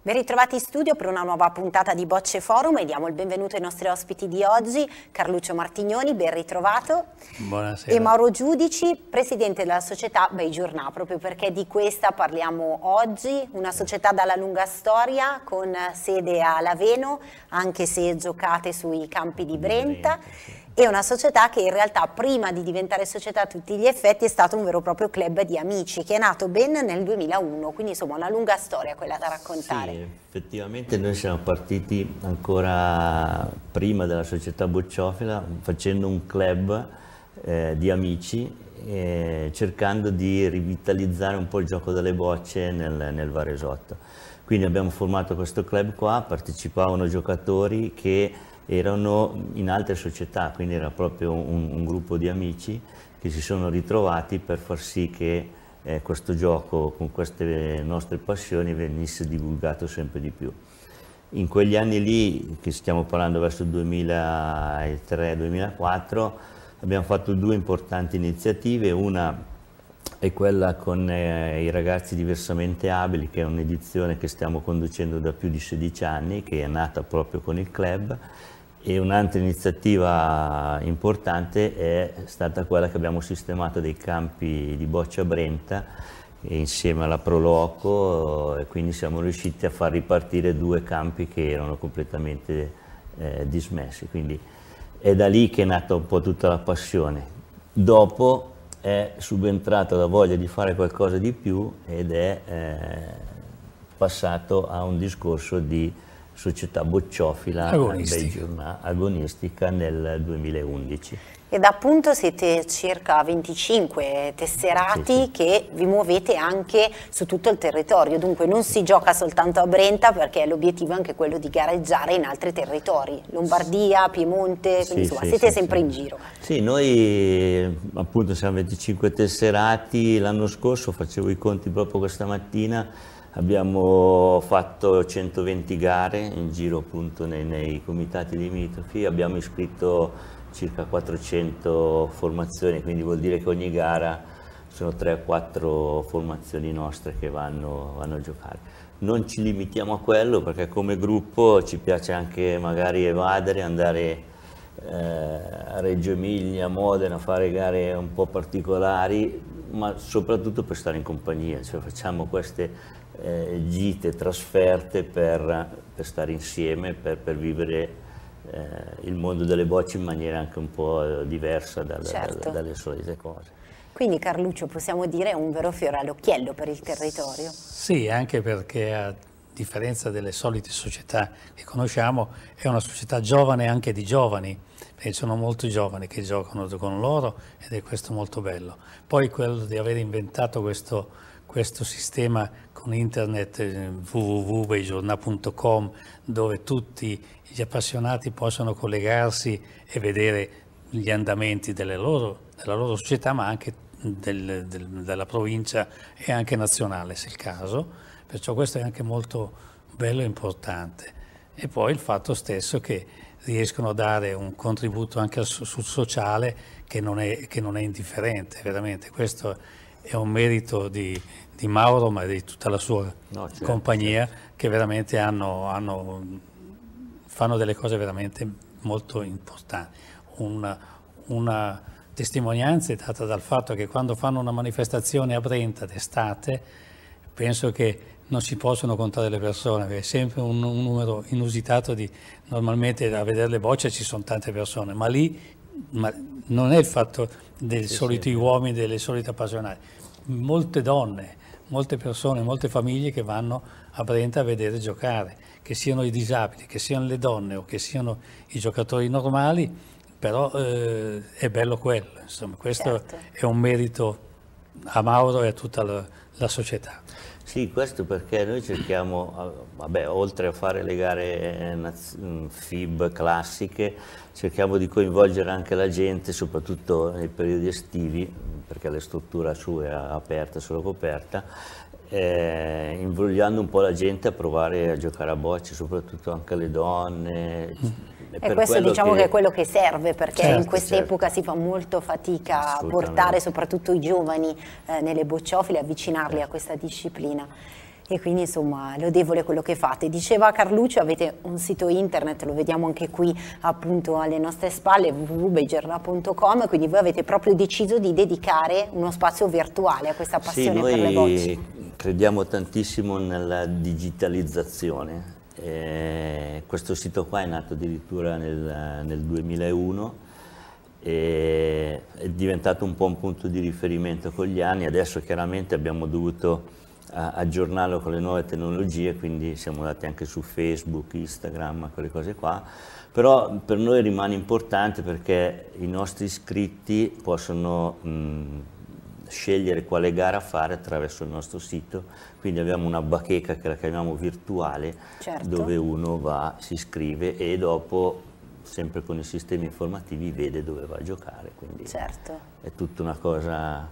Ben ritrovati in studio per una nuova puntata di Bocce Forum e diamo il benvenuto ai nostri ospiti di oggi, Carluccio Martignoni, ben ritrovato. Buonasera. E Mauro Giudici, presidente della società Bei Giornà, proprio perché di questa parliamo oggi, una società dalla lunga storia con sede a Laveno, anche se giocate sui campi di Brenta. Brenta sì è una società che in realtà prima di diventare società a tutti gli effetti è stato un vero e proprio club di amici che è nato ben nel 2001, quindi insomma una lunga storia quella da raccontare. Sì, effettivamente noi siamo partiti ancora prima della società bocciofila facendo un club eh, di amici eh, cercando di rivitalizzare un po' il gioco delle bocce nel, nel Varesotto. Quindi abbiamo formato questo club qua, partecipavano giocatori che erano in altre società, quindi era proprio un, un gruppo di amici che si sono ritrovati per far sì che eh, questo gioco con queste nostre passioni venisse divulgato sempre di più. In quegli anni lì, che stiamo parlando verso il 2003-2004, abbiamo fatto due importanti iniziative, una è quella con eh, i ragazzi diversamente abili, che è un'edizione che stiamo conducendo da più di 16 anni, che è nata proprio con il club, e un'altra iniziativa importante è stata quella che abbiamo sistemato dei campi di Boccia Brenta insieme alla Proloco e quindi siamo riusciti a far ripartire due campi che erano completamente eh, dismessi. Quindi è da lì che è nata un po' tutta la passione. Dopo è subentrata la voglia di fare qualcosa di più ed è eh, passato a un discorso di società bocciofila agonistica. nel 2011. Ed appunto siete circa 25 tesserati sì, sì. che vi muovete anche su tutto il territorio, dunque non si gioca soltanto a Brenta perché l'obiettivo è anche quello di gareggiare in altri territori, Lombardia, Piemonte, sì, insomma siete sempre in giro. Sì, noi appunto siamo 25 tesserati, l'anno scorso facevo i conti proprio questa mattina, Abbiamo fatto 120 gare in giro appunto nei, nei comitati limitrofi, abbiamo iscritto circa 400 formazioni, quindi vuol dire che ogni gara sono 3-4 formazioni nostre che vanno, vanno, a giocare. Non ci limitiamo a quello perché come gruppo ci piace anche magari evadere, andare eh, a Reggio Emilia, Modena, a fare gare un po' particolari, ma soprattutto per stare in compagnia, cioè facciamo queste eh, gite, trasferte per, per, stare insieme, per, per vivere eh, il mondo delle bocce in maniera anche un po' diversa da, certo. da, dalle solite cose. Quindi Carluccio possiamo dire è un vero fiore all'occhiello per il territorio. Sì, anche perché a differenza delle solite società che conosciamo è una società giovane anche di giovani, perché sono molto giovani che giocano con loro ed è questo molto bello. Poi quello di aver inventato questo, questo sistema un internet eh, www.beigiornà.com dove tutti gli appassionati possono collegarsi e vedere gli andamenti loro, della loro società ma anche del, del, della provincia e anche nazionale se il caso, perciò questo è anche molto bello e importante. E poi il fatto stesso che riescono a dare un contributo anche sul sociale che non è, che non è indifferente, veramente. Questo è è un merito di, di Mauro ma di tutta la sua no, certo, compagnia certo. che veramente hanno, hanno, fanno delle cose veramente molto importanti. Una, una, testimonianza è data dal fatto che quando fanno una manifestazione a Brenta d'estate penso che non si possono contare le persone, perché è sempre un, un numero inusitato di, normalmente a vedere le bocce ci sono tante persone, ma lì ma non è il fatto dei sì, soliti sì. uomini, delle solite appassionate. Molte donne, molte persone, molte famiglie che vanno a Brenta a vedere giocare, che siano i disabili, che siano le donne o che siano i giocatori normali, però eh, è bello quello, insomma, questo certo. è un merito a Mauro e a tutta la, la società. Sì, questo perché noi cerchiamo, vabbè, oltre a fare le gare eh, mm, FIB classiche, cerchiamo di coinvolgere anche la gente, soprattutto nei periodi estivi, perché la struttura su è aperta, solo coperta, eh, invogliando un po' la gente a provare a giocare a bocce, soprattutto anche le donne. Mm. E questo diciamo che... che... è quello che serve perché certo, in quest'epoca certo. si fa molto fatica a portare soprattutto i giovani eh, nelle bocciofile, avvicinarli a certo. questa disciplina e quindi insomma lodevole quello che fate. Diceva Carluccio avete un sito internet, lo vediamo anche qui appunto alle nostre spalle www.beigerna.com, quindi voi avete proprio deciso di dedicare uno spazio virtuale a questa passione sì, per le bocce. crediamo tantissimo nella digitalizzazione eh, questo sito qua è nato addirittura nel, nel 2001 e è diventato un po' un punto di riferimento con gli anni, adesso chiaramente abbiamo dovuto aggiornarlo con le nuove tecnologie, quindi siamo andati anche su Facebook, Instagram, quelle cose qua, però per noi rimane importante perché i nostri iscritti possono mh, scegliere quale gara fare attraverso il nostro sito, quindi abbiamo una bacheca che la chiamiamo virtuale certo. dove uno va, si iscrive e dopo sempre con i sistemi informativi vede dove va a giocare, quindi certo. è tutta una cosa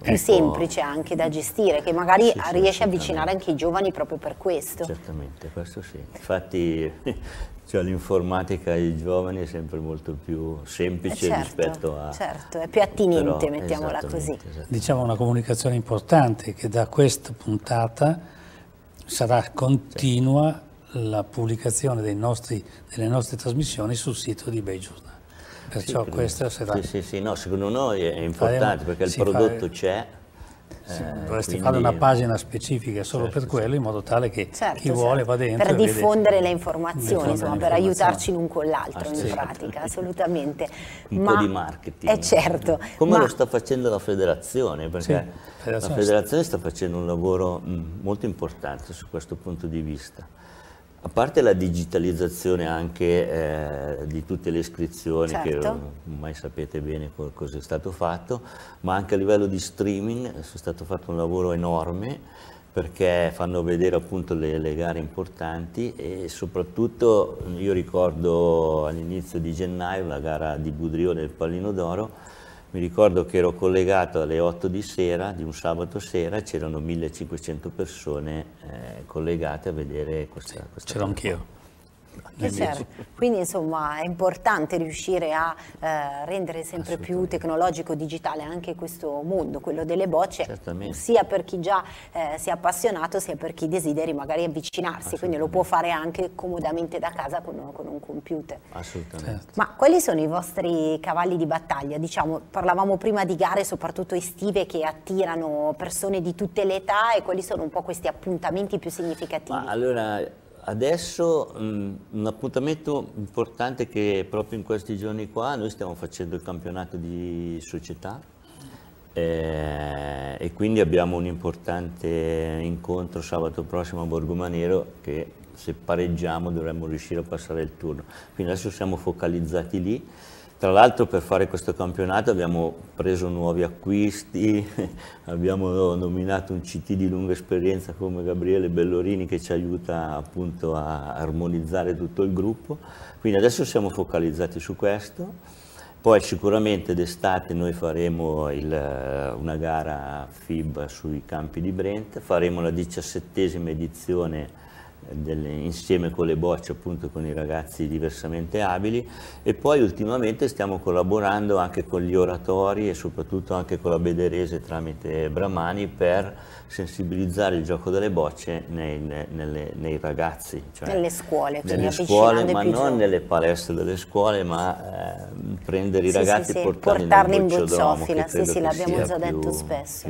più ecco, semplice anche da gestire, che magari sì, sì, riesce a avvicinare anche i giovani proprio per questo. Certamente, questo sì. Infatti cioè, l'informatica ai giovani è sempre molto più semplice eh, certo, rispetto a... Certo, è più attinente, però, mettiamola così. Diciamo una comunicazione importante che da questa puntata sarà continua certo. la pubblicazione nostri, delle nostre trasmissioni sul sito di Bei Giornali. Perciò sì, questo sarà... Sì, sì, sì, no, secondo noi è importante Faremo, perché il prodotto fa... c'è. Sì, eh, dovresti quindi... fare una pagina specifica solo certo, per quello in modo tale che certo, chi vuole certo. va dentro per diffondere le informazioni diffondere insomma, per aiutarci l'un con l'altro ah, in pratica assolutamente un Ma... po' di marketing è eh, certo come Ma... lo sta facendo la federazione perché federazione la federazione sta facendo un lavoro mm, molto importante su questo punto di vista a parte la digitalizzazione anche eh, di tutte le iscrizioni, certo. che ormai sapete bene cosa è stato fatto, ma anche a livello di streaming è eh, stato fatto un lavoro enorme perché fanno vedere appunto le, le gare importanti e soprattutto io ricordo all'inizio di gennaio la gara di Budrio del Pallino d'Oro mi ricordo che ero collegato alle 8 di sera, di un sabato sera, c'erano 1500 persone eh, collegate a vedere questa... questa C'ero anch'io. Quindi insomma è importante riuscire a eh, rendere sempre più tecnologico, digitale anche questo mondo, quello delle bocce, Certamente. sia per chi già eh, si è appassionato sia per chi desideri magari avvicinarsi, quindi lo può fare anche comodamente da casa con, con un computer. Assolutamente. Certo. Ma quali sono i vostri cavalli di battaglia? Diciamo, parlavamo prima di gare soprattutto estive che attirano persone di tutte le età e quali sono un po' questi appuntamenti più significativi? Ma allora Adesso mh, un appuntamento importante che proprio in questi giorni qua noi stiamo facendo il campionato di società eh, e quindi abbiamo un importante incontro sabato prossimo a Borgomanero che se pareggiamo dovremmo riuscire a passare il turno. Quindi adesso siamo focalizzati lì tra l'altro per fare questo campionato abbiamo preso nuovi acquisti, abbiamo nominato un CT di lunga esperienza come Gabriele Bellorini che ci aiuta appunto a armonizzare tutto il gruppo, quindi adesso siamo focalizzati su questo. Poi sicuramente d'estate noi faremo il, una gara FIB sui campi di Brent, faremo la diciassettesima edizione delle, insieme con le bocce appunto con i ragazzi diversamente abili e poi ultimamente stiamo collaborando anche con gli oratori e soprattutto anche con la Bederese tramite Bramani per sensibilizzare il gioco delle bocce nei, nelle, nei ragazzi. Cioè nelle scuole, cioè nelle scuole ma non giù. nelle palestre delle scuole ma eh, prendere i ragazzi sì, e portarli, portarli in bocciodromo in bocciofila, sì sì l'abbiamo già più, detto spesso.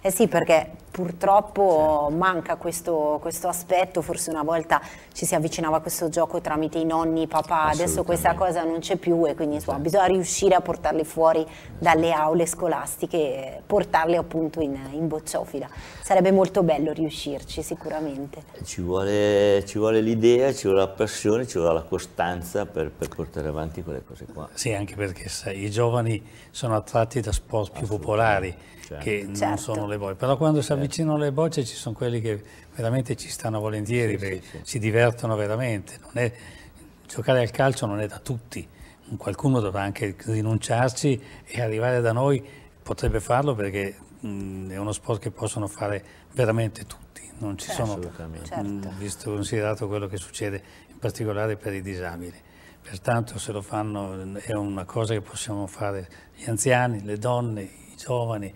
Eh sì perché purtroppo sì. manca questo, questo, aspetto, forse una volta ci si avvicinava a questo gioco tramite i nonni, i papà, adesso questa cosa non c'è più e quindi insomma, sì. bisogna riuscire a portarli fuori dalle aule scolastiche e portarli appunto in, in bocciofila. Sarebbe molto bello riuscirci sicuramente. Ci vuole, vuole l'idea, ci vuole la passione, ci vuole la costanza per, per, portare avanti quelle cose qua. Sì, anche perché sai, i giovani sono attratti da sport più popolari certo. che certo. non sono le voi, però quando si eh vicino alle bocce ci sono quelli che veramente ci stanno volentieri, sì, sì, si divertono veramente. È, giocare al calcio non è da tutti, qualcuno dovrà anche rinunciarci e arrivare da noi potrebbe farlo perché mh, è uno sport che possono fare veramente tutti. Non ci certo, sono, mh, certo. visto considerato quello che succede in particolare per i disabili. Pertanto se lo fanno è una cosa che possiamo fare gli anziani, le donne, i giovani,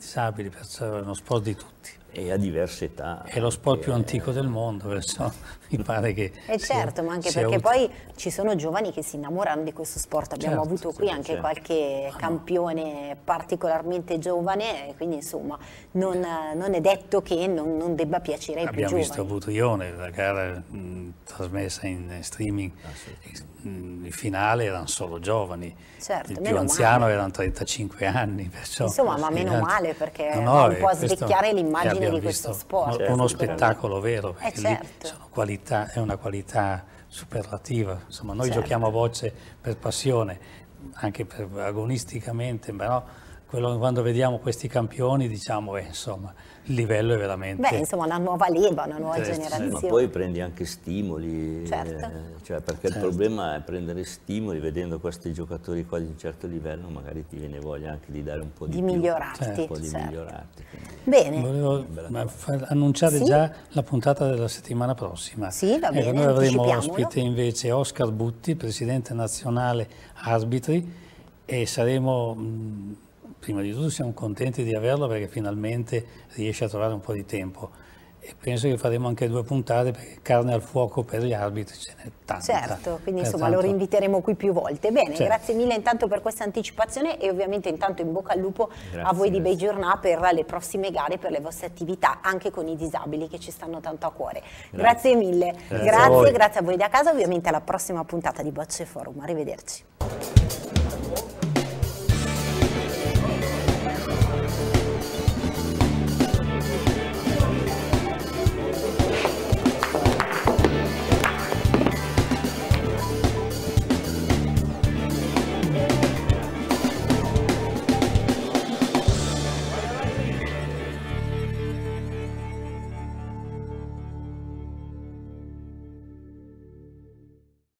disabili, perciò è uno sport di tutti. E a diverse età. È lo sport più eh, antico del mondo, perciò mi pare che... E eh, certo, ma anche perché utile. poi ci sono giovani che si innamorano di questo sport, abbiamo certo, avuto qui anche certo. qualche ah, campione particolarmente giovane, eh, quindi insomma non, non è detto che non, non debba piacere ai abbiamo più giovani. Abbiamo visto Butrione, la gara mh, trasmessa in streaming, ah, mh, in finale erano solo giovani, certo, il più anziano male. erano 35 anni, perciò... Insomma, ma meno male perché no, no, un po' a svecchiare l'immagine di questo sport. Uno, certo, uno spettacolo certo. vero, perché eh certo. sono qualità qualità, è una qualità superlativa, insomma noi certo. giochiamo a voce per passione, anche per agonisticamente, però quello, quando vediamo questi campioni diciamo eh, insomma il livello è veramente... Beh insomma una nuova leva, una nuova certo, generazione. Sì, ma poi prendi anche stimoli, certo. eh, cioè perché certo. il problema è prendere stimoli vedendo questi giocatori qua di un certo livello magari ti viene voglia anche di dare un po' di, di più, migliorarti. Certo. Un po' di certo. migliorarti. Bene. Volevo annunciare sì? già la puntata della settimana prossima. Sì, va ecco, bene, eh, Noi avremo ospite invece Oscar Butti, presidente nazionale arbitri e saremo... Mh, mm, prima di tutto siamo contenti di averlo perché finalmente riesce a trovare un po' di tempo e penso che faremo anche due puntate perché carne al fuoco per gli arbitri ce n'è tanta. Certo, quindi insomma lo rinviteremo qui più volte. Bene, certo. grazie mille intanto per questa anticipazione e ovviamente intanto in bocca al lupo grazie, a voi di Bei per le prossime gare, per le vostre attività, anche con i disabili che ci stanno tanto a cuore. Grazie, grazie mille, grazie, grazie a, grazie a voi da casa, ovviamente alla prossima puntata di Bocce Forum, arrivederci.